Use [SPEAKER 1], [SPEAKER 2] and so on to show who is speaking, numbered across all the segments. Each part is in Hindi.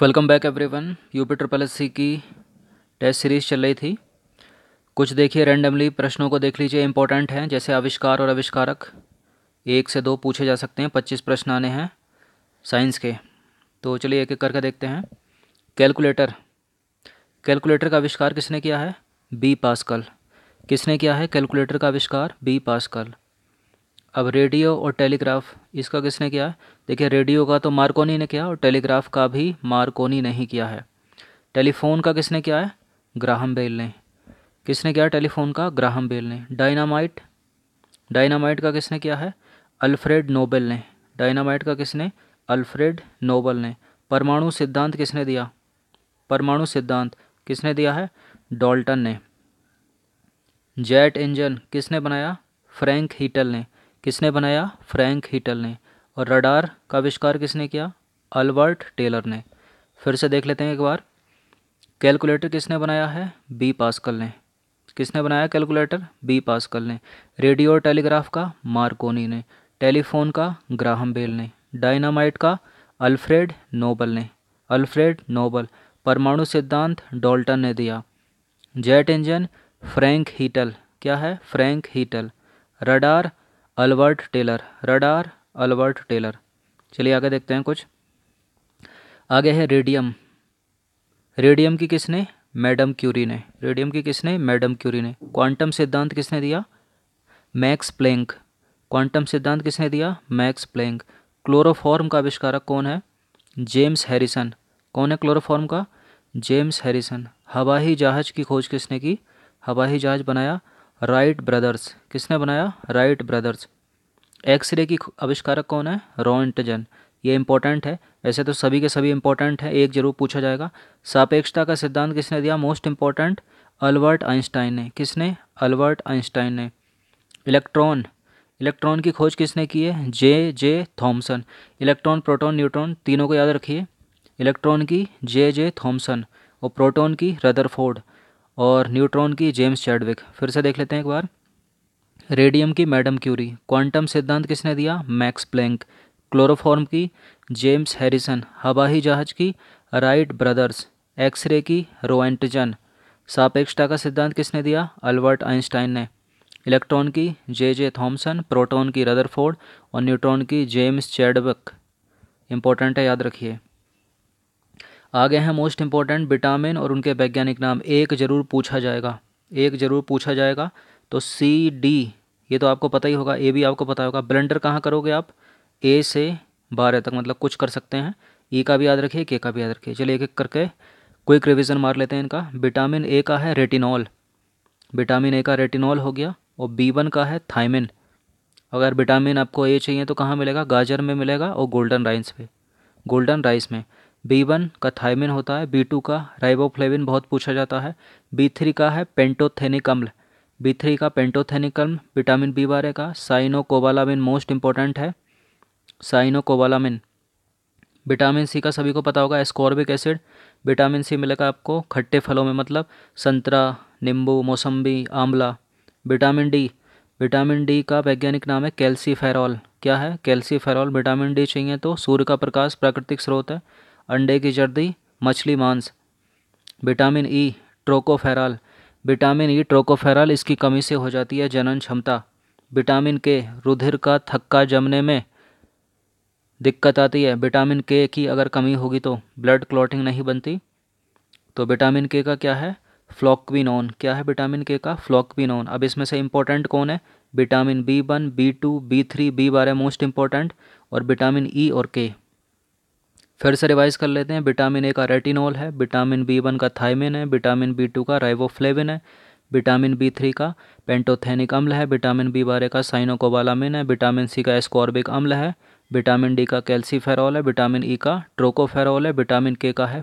[SPEAKER 1] welcome back everyone UP triple S की टेस्ट सीरीज़ चल रही थी कुछ देखिए रैंडमली प्रश्नों को देख लीजिए इंपॉर्टेंट हैं जैसे आविष्कार और आविष्कारक एक से दो पूछे जा सकते हैं पच्चीस प्रश्न आने हैं साइंस के तो चलिए एक एक करके देखते हैं कैलकुलेटर कैलकुलेटर का आविष्कार किसने किया है बी पास्कल किसने किया है कैलकुलेटर का आविष्कार बी पास्कल अब रेडियो और टेलीग्राफ इसका किसने किया देखिए रेडियो का तो मार्कोनी ने किया और टेलीग्राफ का भी मार्कोनी ने ही किया है टेलीफोन का किसने किया है ग्राहम बेल ने किसने किया टेलीफोन का ग्राहम बेल ने डायनामाइट डायनामाइट का किसने किया है अल्फ्रेड नोबेल ने डायनामाइट का किसने अल्फ्रेड नोबल ने परमाणु सिद्धांत किसने दिया परमाणु सिद्धांत किसने दिया है डॉल्टन ने जेट इंजन किसने बनाया फ्रैंक हीटल ने किसने बनाया फ्रैंक हीटल ने और रडार का आविष्कार किसने किया अल्बर्ट टेलर ने फिर से देख लेते हैं एक बार कैलकुलेटर किसने बनाया है बी पास्कल ने किसने बनाया कैलकुलेटर बी पास्कल ने रेडियो और टेलीग्राफ का मार्कोनी ने टेलीफोन का ग्राहम बेल ने डायनामाइट का अल्फ्रेड नोबल ने अल्फ्रेड नोबल परमाणु सिद्धांत डॉल्टन ने दिया जेट इंजन फ्रैंक हीटल क्या है Frank Whittle radar Albert Taylor radar Albert Taylor चलिए आगे देखते हैं कुछ आगे है रेडियम रेडियम की किसने मैडम क्यूरी ने रेडियम की किसने मैडम क्यूरी ने क्वांटम सिद्धांत किसने दिया मैक्स प्लैंक क्वांटम सिद्धांत किसने दिया मैक्स प्लैंक क्लोरोफॉर्म का आविष्कारक कौन है जेम्स हैरिसन कौन है क्लोरोफॉर्म का जेम्स हैरिसन हवाई जहाज की खोज किसने की हवाई जहाज बनाया राइट ब्रदर्स किसने बनाया राइट ब्रदर्स एक्सरे की आविष्कारक कौन है रॉन्टजन ये इंपॉर्टेंट है वैसे तो सभी के सभी इंपॉर्टेंट हैं एक जरूर पूछा जाएगा सापेक्षता का सिद्धांत किसने दिया मोस्ट इंपॉर्टेंट अल्बर्ट आइंस्टाइन ने किसने अल्बर्ट आइंस्टाइन ने इलेक्ट्रॉन इलेक्ट्रॉन की खोज किसने की है J J Thomson electron proton neutron तीनों को याद रखिए इलेक्ट्रॉन की जे जे थॉमसन और प्रोटॉन की रदरफोर्ड और न्यूट्रॉन की जेम्स चैडविक फिर से देख लेते हैं एक बार रेडियम की मैडम क्यूरी क्वांटम सिद्धांत किसने दिया मैक्स प्लैंक क्लोरोफॉर्म की जेम्स हैरिसन हवाई जहाज की राइट ब्रदर्स एक्सरे की रोएंटजन सापेक्षता का सिद्धांत किसने दिया अल्बर्ट आइंस्टाइन ने इलेक्ट्रॉन की जे जे थॉम्सन प्रोटॉन की रदरफोर्ड और न्यूट्रॉन की जेम्स चैडविक इंपॉर्टेंट है याद रखिए आगे हैं मोस्ट इम्पॉर्टेंट विटामिन और उनके वैज्ञानिक नाम एक ज़रूर पूछा जाएगा एक ज़रूर पूछा जाएगा तो सी डी ये तो आपको पता ही होगा ए भी आपको पता होगा ब्लेंडर कहाँ करोगे आप ए से बारह तक मतलब कुछ कर सकते हैं ई e का भी याद रखिए के का भी याद रखिए चलिए एक एक करके क्विक रिविज़न मार लेते हैं इनका विटामिन ए का है रेटिनॉल विटामिन ए का रेटिनॉल हो गया और बी वन का है थाइमिन अगर विटामिन आपको ए चाहिए तो कहाँ मिलेगा गाजर में मिलेगा और गोल्डन राइस पे गोल्डन राइस में बी वन का थायमिन होता है बी टू का राइबोफ्लेविन बहुत पूछा जाता है बी थ्री का है पेंटोथेनिक अम्ल बी थ्री का पेंटोथेनिक अम्ल विटामिन बी बारह का साइनोकोबालामिन मोस्ट इंपॉर्टेंट है साइनोकोबालामिन विटामिन सी का सभी को पता होगा एस्कॉर्बिक एसिड विटामिन सी मिलेगा आपको खट्टे फलों में मतलब संतरा नींबू मौसम्बी आंवला विटामिन डी विटामिन डी का वैज्ञानिक नाम है कैल्सीफेरॉल क्या है कैल्सीफेरॉल विटामिन डी चाहिए तो सूर्य का प्रकाश प्राकृतिक स्रोत है अंडे की जर्दी मछली मांस vitamin E e, tocopherol vitamin E e, tocopherol इसकी कमी से हो जाती है जनन क्षमता विटामिन के रुधिर का थक्का जमने में दिक्कत आती है विटामिन के की अगर कमी होगी तो ब्लड क्लॉटिंग नहीं बनती तो विटामिन के का क्या है फ्लॉकविनोन क्या है विटामिन के का फ्लॉकविनोन अब इसमें से इम्पोर्टेंट कौन है vitamin B one B two B three B बारह मोस्ट इम्पॉर्टेंट और विटामिन ई e और के फिर से रिवाइज कर लेते हैं विटामिन ए का रेटिनॉल है विटामिन बी वन का थायमिन है विटामिन बी टू का राइवोफ्लेविन है विटामिन बी थ्री का पेंटोथेनिक अम्ल है विटामिन बी बारह का साइनोकोबालामिन है विटामिन सी का एस्कॉर्बिक अम्ल है विटामिन डी का कैल्सीफेरॉल है विटामिन ई e का ट्रोकोफेरॉल है विटामिन के का है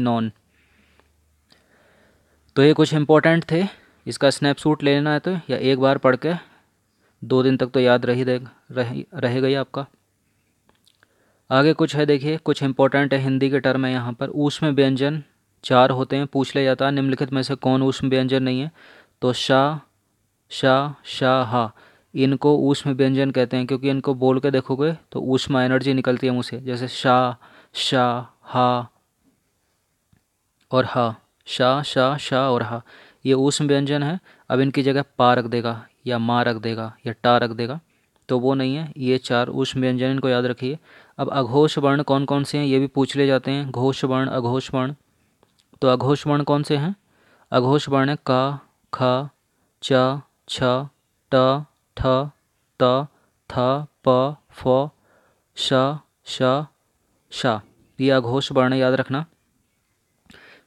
[SPEAKER 1] नॉन तो ये कुछ इंपॉर्टेंट थे इसका ले लेना है तो या एक बार पढ़ के दो दिन तक तो याद रही रह, रहेगा ही आपका आगे कुछ है देखिए कुछ इंपॉर्टेंट है हिंदी के टर्म है यहाँ पर ऊष्म व्यंजन चार होते हैं पूछ लिया जाता है निम्नलिखित में से कौन ऊष्म व्यंजन नहीं है तो शाह शाह शाह हा इनको ऊष्म व्यंजन कहते हैं क्योंकि इनको बोल के देखोगे तो ऊष्मा एनर्जी निकलती है मुझसे जैसे शाह शाह हा और हा शाह शाह शाह और हा ये ऊष्म व्यंजन है अब इनकी जगह पा रख देगा या माँ रख देगा या टा रख देगा तो वो नहीं है ये चार उस व्यंजन इनको याद रखिए अब अघोष वर्ण कौन कौन से हैं ये भी पूछ ले जाते हैं घोष वर्ण अघोष वर्ण तो अघोष वर्ण कौन से हैं अघोष वर्ण है का ख च छ ट ठ त थ प फ श श श ये अघोष वर्ण याद रखना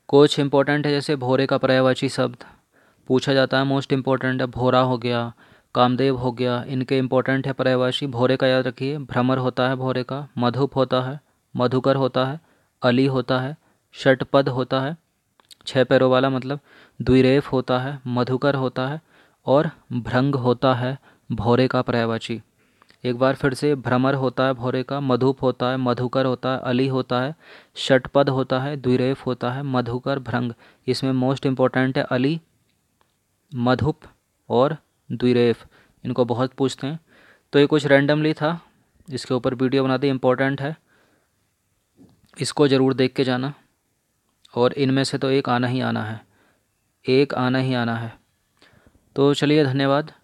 [SPEAKER 1] कुछ इंपॉर्टेंट है जैसे भोरे का पर्यायवाची शब्द पूछा जाता है मोस्ट इम्पॉर्टेंट है भोरा हो गया कामदेव हो गया इनके इंपॉर्टेंट है पर्यायवाशी भोरे का याद रखिए भ्रमर होता है भोरे का मधुप होता है मधुकर होता है अली होता है षटपद होता है छः पैरों वाला मतलब द्विरेफ होता है मधुकर होता है और भ्रंग होता है भोरे का पर्यायवाची एक बार फिर से भ्रमर होता है भोरे का मधुप होता है मधुकर होता है अली होता है षटपद होता है द्विरेफ होता है मधुकर भ्रंग इसमें मोस्ट इम्पॉर्टेंट है अली मधुप और द्विरेफ इनको बहुत पूछते हैं तो ये कुछ रैंडमली था इसके ऊपर वीडियो बना दी इम्पोर्टेंट है इसको ज़रूर देख के जाना और इनमें से तो एक आना ही आना है एक आना ही आना है तो चलिए धन्यवाद